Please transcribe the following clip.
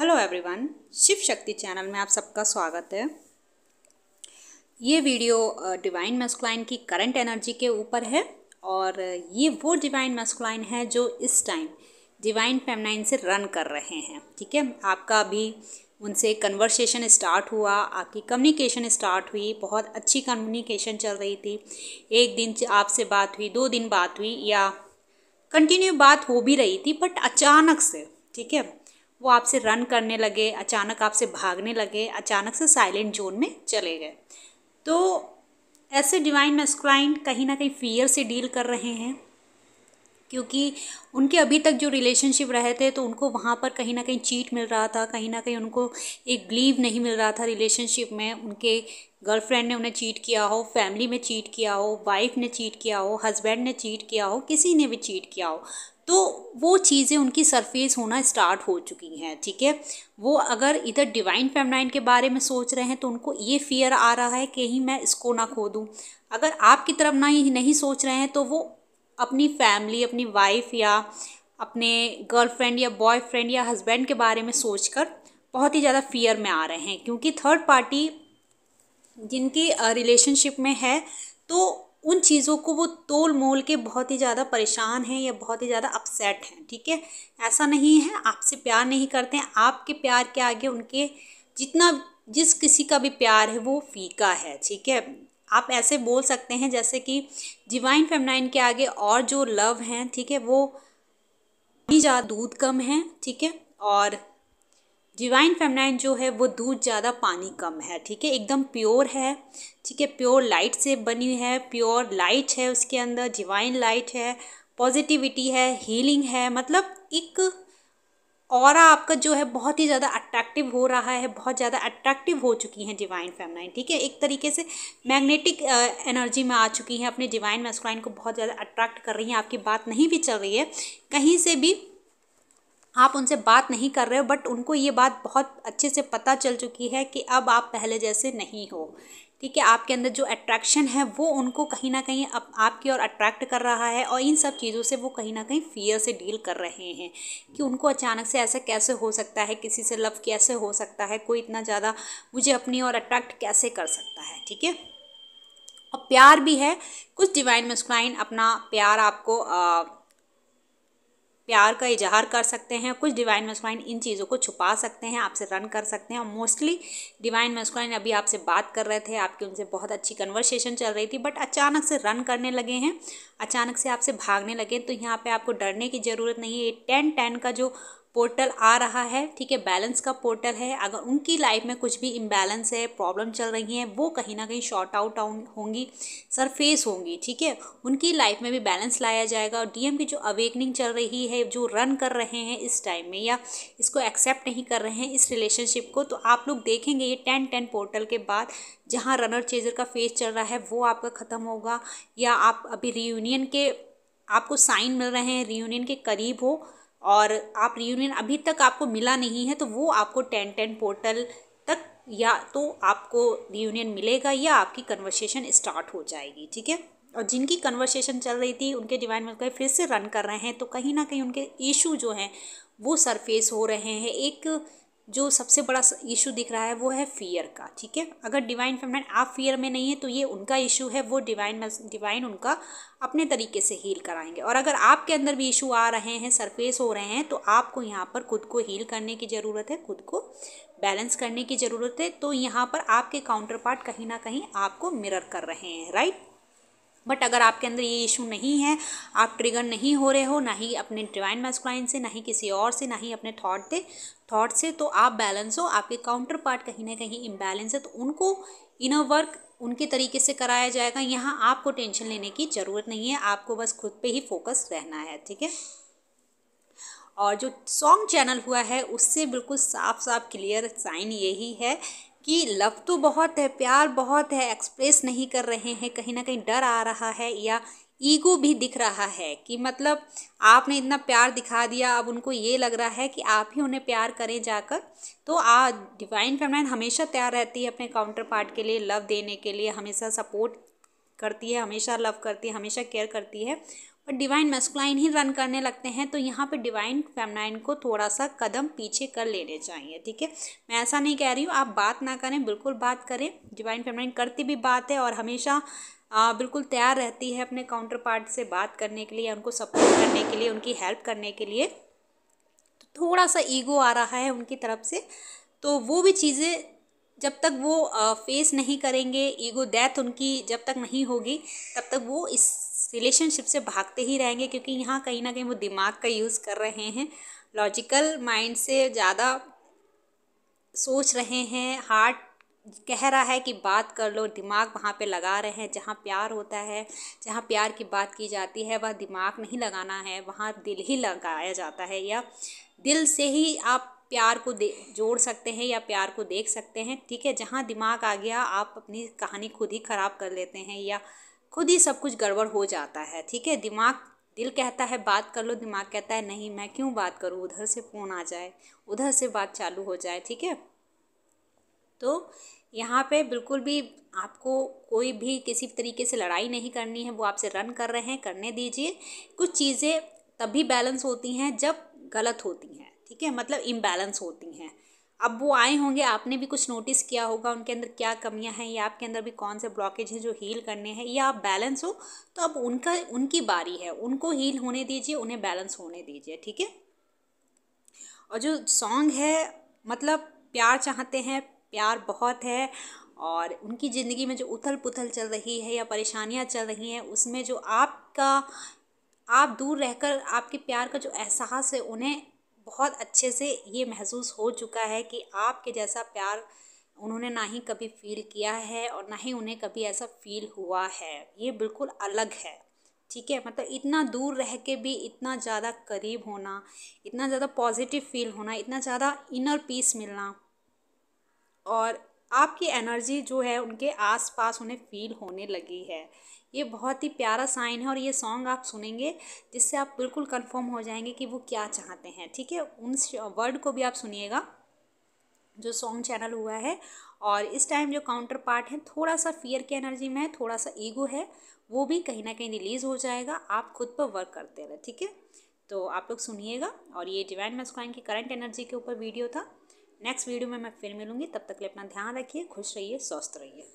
Hello everyone Shiv शक्ति channel में आप सबका स्वागत है ये वीडियो डिवाइन मेस्कुलाइन की करंट एनर्जी के ऊपर है और ये वो डिवाइन मेस्कुलाइन है जो इस टाइम डिवाइन फेमनाइन से रन कर रहे हैं ठीक है आपका अभी उनसे कन्वर्सेशन स्टार्ट हुआ आपकी कम्युनिकेशन स्टार्ट हुई बहुत अच्छी कम्युनिकेशन चल रही थी एक दिन आपसे बात हुई दो दिन बात हुई या कंटिन्यू बात हो भी रही थी बट अचानक से ठीक है वो आपसे रन करने लगे अचानक आपसे भागने लगे अचानक से साइलेंट जोन में चले गए तो ऐसे डिवाइन मेस्क्राइन कहीं ना कहीं फियर से डील कर रहे हैं क्योंकि उनके अभी तक जो रिलेशनशिप रहे थे तो उनको वहाँ पर कहीं ना कहीं चीट मिल रहा था कहीं ना कहीं उनको एक बिलीव नहीं मिल रहा था रिलेशनशिप में उनके गर्लफ्रेंड ने उन्हें चीट किया हो फैमिली में चीट किया हो वाइफ ने चीट किया हो हस्बैंड ने चीट किया हो किसी ने भी चीट किया हो तो वो चीज़ें उनकी सरफेस होना स्टार्ट हो चुकी हैं ठीक है वो अगर इधर डिवाइन फेमनाइन के बारे में सोच रहे हैं तो उनको ये फियर आ रहा है कि ही मैं इसको ना खो दूँ अगर आपकी तरफ ना ही नहीं सोच रहे हैं तो वो अपनी फैमिली अपनी वाइफ या अपने गर्लफ्रेंड या बॉयफ्रेंड या हस्बैंड के बारे में सोचकर बहुत ही ज़्यादा फियर में आ रहे हैं क्योंकि थर्ड पार्टी जिनकी रिलेशनशिप में है तो उन चीज़ों को वो तोल मोल के बहुत ही ज़्यादा परेशान हैं या बहुत ही ज़्यादा अपसेट हैं ठीक है थीके? ऐसा नहीं है आपसे प्यार नहीं करते हैं आपके प्यार के आगे उनके जितना जिस किसी का भी प्यार है वो फीका है ठीक है आप ऐसे बोल सकते हैं जैसे कि डिवाइन फेमनाइन के आगे और जो लव हैं ठीक है वो ही ज़्यादा दूध कम है ठीक है और डिवाइन फेमनाइन जो है वो दूध ज़्यादा पानी कम है ठीक है एकदम प्योर है ठीक है प्योर लाइट से बनी है प्योर लाइट है उसके अंदर डिवाइन लाइट है पॉजिटिविटी है हीलिंग है मतलब एक और आपका जो है बहुत ही ज़्यादा अट्रैक्टिव हो रहा है बहुत ज़्यादा अट्रैक्टिव हो चुकी हैं डिवाइन फेमलाइन ठीक है एक तरीके से मैग्नेटिक एनर्जी में आ चुकी हैं अपने डिवाइन मैस्कुलाइन को बहुत ज़्यादा अट्रैक्ट कर रही हैं आपकी बात नहीं भी चल रही है कहीं से भी आप उनसे बात नहीं कर रहे हो बट उनको ये बात बहुत अच्छे से पता चल चुकी है कि अब आप पहले जैसे नहीं हो ठीक है आपके अंदर जो अट्रैक्शन है वो उनको कहीं ना कहीं अब आपकी ओर अट्रैक्ट कर रहा है और इन सब चीज़ों से वो कहीं ना कहीं फियर से डील कर रहे हैं कि उनको अचानक से ऐसा कैसे हो सकता है किसी से लव कैसे हो सकता है कोई इतना ज़्यादा मुझे अपनी ओर अट्रैक्ट कैसे कर सकता है ठीक है और प्यार भी है कुछ डिवाइन मस्कुलाइन अपना प्यार आपको आ, प्यार का इजहार कर सकते हैं कुछ डिवाइन मस्कुलाइन इन चीज़ों को छुपा सकते हैं आपसे रन कर सकते हैं और मोस्टली डिवाइन मस्कुलाइन अभी आपसे बात कर रहे थे आपकी उनसे बहुत अच्छी कन्वर्सेशन चल रही थी बट अचानक से रन करने लगे हैं अचानक से आपसे भागने लगे तो यहाँ पर आपको डरने की ज़रूरत नहीं है टेन टेन का जो पोर्टल आ रहा है ठीक है बैलेंस का पोर्टल है अगर उनकी लाइफ में कुछ भी इम्बैलेंस है प्रॉब्लम चल रही है वो कहीं ना कहीं शॉर्ट आउट होंगी सरफेस होंगी ठीक है उनकी लाइफ में भी बैलेंस लाया जाएगा और डीएम की जो अवेकनिंग चल रही है जो रन कर रहे हैं इस टाइम में या इसको एक्सेप्ट नहीं कर रहे हैं इस रिलेशनशिप को तो आप लोग देखेंगे ये टेन टेन पोर्टल के बाद जहाँ रनर चेजर का फेज चल रहा है वो आपका ख़त्म होगा या आप अभी रीयूनियन के आपको साइन मिल रहे हैं रीयूनियन के करीब हो और आप रियूनियन अभी तक आपको मिला नहीं है तो वो आपको टेन टेन पोर्टल तक या तो आपको रियूनियन मिलेगा या आपकी कन्वर्सेशन स्टार्ट हो जाएगी ठीक है और जिनकी कन्वर्सेशन चल रही थी उनके डिवाइन मिल्क फिर से रन कर रहे हैं तो कहीं ना कहीं उनके इशू जो हैं वो सरफेस हो रहे हैं एक जो सबसे बड़ा इशू दिख रहा है वो है फियर का ठीक है अगर डिवाइन फेमिनाइन आप फियर में नहीं है तो ये उनका इशू है वो डिवाइन डिवाइन उनका अपने तरीके से हील कराएंगे और अगर आपके अंदर भी इशू आ रहे हैं सरफेस हो रहे हैं तो आपको यहाँ पर खुद को हील करने की ज़रूरत है खुद को बैलेंस करने की ज़रूरत है तो यहाँ पर आपके काउंटर पार्ट कहीं ना कहीं आपको मिरर कर रहे हैं राइट बट अगर आपके अंदर ये इशू नहीं है आप ट्रिगर नहीं हो रहे हो ना ही अपने डिवाइन मैस्कुलाइन से ना ही किसी और से ना ही अपने थॉट से थॉट से तो आप बैलेंस हो आपके काउंटर पार्ट कहीं ना कहीं इम्बैलेंस है तो उनको इनर वर्क उनके तरीके से कराया जाएगा यहाँ आपको टेंशन लेने की ज़रूरत नहीं है आपको बस खुद पर ही फोकस रहना है ठीक है और जो सॉन्ग चैनल हुआ है उससे बिल्कुल साफ साफ क्लियर साइन यही है कि लव तो बहुत है प्यार बहुत है एक्सप्रेस नहीं कर रहे हैं कहीं ना कहीं डर आ रहा है या ईगो भी दिख रहा है कि मतलब आपने इतना प्यार दिखा दिया अब उनको ये लग रहा है कि आप ही उन्हें प्यार करें जाकर तो आ डिवाइन फेमलाइन हमेशा तैयार रहती है अपने काउंटर पार्ट के लिए लव देने के लिए हमेशा सपोर्ट करती है हमेशा लव करती है हमेशा केयर करती है और डिवाइन मेस्कुलाइन ही रन करने लगते हैं तो यहाँ पे डिवाइन फेमनाइन को थोड़ा सा कदम पीछे कर लेने चाहिए ठीक है मैं ऐसा नहीं कह रही हूँ आप बात ना करें बिल्कुल बात करें डिवाइन फेमनाइन करती भी बात है और हमेशा आ, बिल्कुल तैयार रहती है अपने काउंटर पार्ट से बात करने के लिए उनको सपोर्ट करने के लिए उनकी हेल्प करने के लिए तो थोड़ा सा ईगो आ रहा है उनकी तरफ से तो वो भी चीज़ें जब तक वो फेस नहीं करेंगे ईगो डेथ उनकी जब तक नहीं होगी तब तक वो इस रिलेशनशिप से भागते ही रहेंगे क्योंकि यहाँ कहीं ना कहीं वो दिमाग का यूज़ कर रहे हैं लॉजिकल माइंड से ज़्यादा सोच रहे हैं हार्ट कह रहा है कि बात कर लो दिमाग वहाँ पे लगा रहे हैं जहाँ प्यार होता है जहाँ प्यार की बात की जाती है वह दिमाग नहीं लगाना है वहाँ दिल ही लगाया जाता है या दिल से ही आप प्यार को दे जोड़ सकते हैं या प्यार को देख सकते हैं ठीक है जहाँ दिमाग आ गया आप अपनी कहानी खुद ही ख़राब कर लेते हैं या खुद ही सब कुछ गड़बड़ हो जाता है ठीक है दिमाग दिल कहता है बात कर लो दिमाग कहता है नहीं मैं क्यों बात करूँ उधर से फ़ोन आ जाए उधर से बात चालू हो जाए ठीक है तो यहाँ पे बिल्कुल भी आपको कोई भी किसी तरीके से लड़ाई नहीं करनी है वो आपसे रन कर रहे हैं करने दीजिए कुछ चीज़ें तभी बैलेंस होती हैं जब गलत होती हैं ठीक है मतलब इम्बैलेंस होती हैं अब वो आए होंगे आपने भी कुछ नोटिस किया होगा उनके अंदर क्या कमियां हैं या आपके अंदर भी कौन से ब्लॉकेज हैं जो हील करने हैं या आप बैलेंस हो तो अब उनका उनकी बारी है उनको हील होने दीजिए उन्हें बैलेंस होने दीजिए ठीक है और जो सॉन्ग है मतलब प्यार चाहते हैं प्यार बहुत है और उनकी ज़िंदगी में जो उथल पुथल चल रही है या परेशानियाँ चल रही हैं उसमें जो आपका आप दूर रहकर आपके प्यार का जो एहसास है उन्हें बहुत अच्छे से ये महसूस हो चुका है कि आपके जैसा प्यार उन्होंने ना ही कभी फील किया है और ना ही उन्हें कभी ऐसा फील हुआ है ये बिल्कुल अलग है ठीक है मतलब इतना दूर रह के भी इतना ज़्यादा करीब होना इतना ज़्यादा पॉजिटिव फील होना इतना ज़्यादा इनर पीस मिलना और आपकी एनर्जी जो है उनके आसपास उन्हें फील होने लगी है ये बहुत ही प्यारा साइन है और ये सॉन्ग आप सुनेंगे जिससे आप बिल्कुल कंफर्म हो जाएंगे कि वो क्या चाहते हैं ठीक है उन वर्ड को भी आप सुनिएगा जो सॉन्ग चैनल हुआ है और इस टाइम जो काउंटर पार्ट है थोड़ा सा फियर की एनर्जी में है थोड़ा सा ईगो है वो भी कहीं ना कहीं रिलीज़ हो जाएगा आप खुद पर वर्क करते रहे ठीक है तो आप लोग सुनिएगा और ये डिवाइन मस्काइन की करंट एनर्जी के ऊपर वीडियो था नेक्स्ट वीडियो में मैं फिर मिलूंगी तब तक के लिए अपना ध्यान रखिए खुश रहिए स्वस्थ रहिए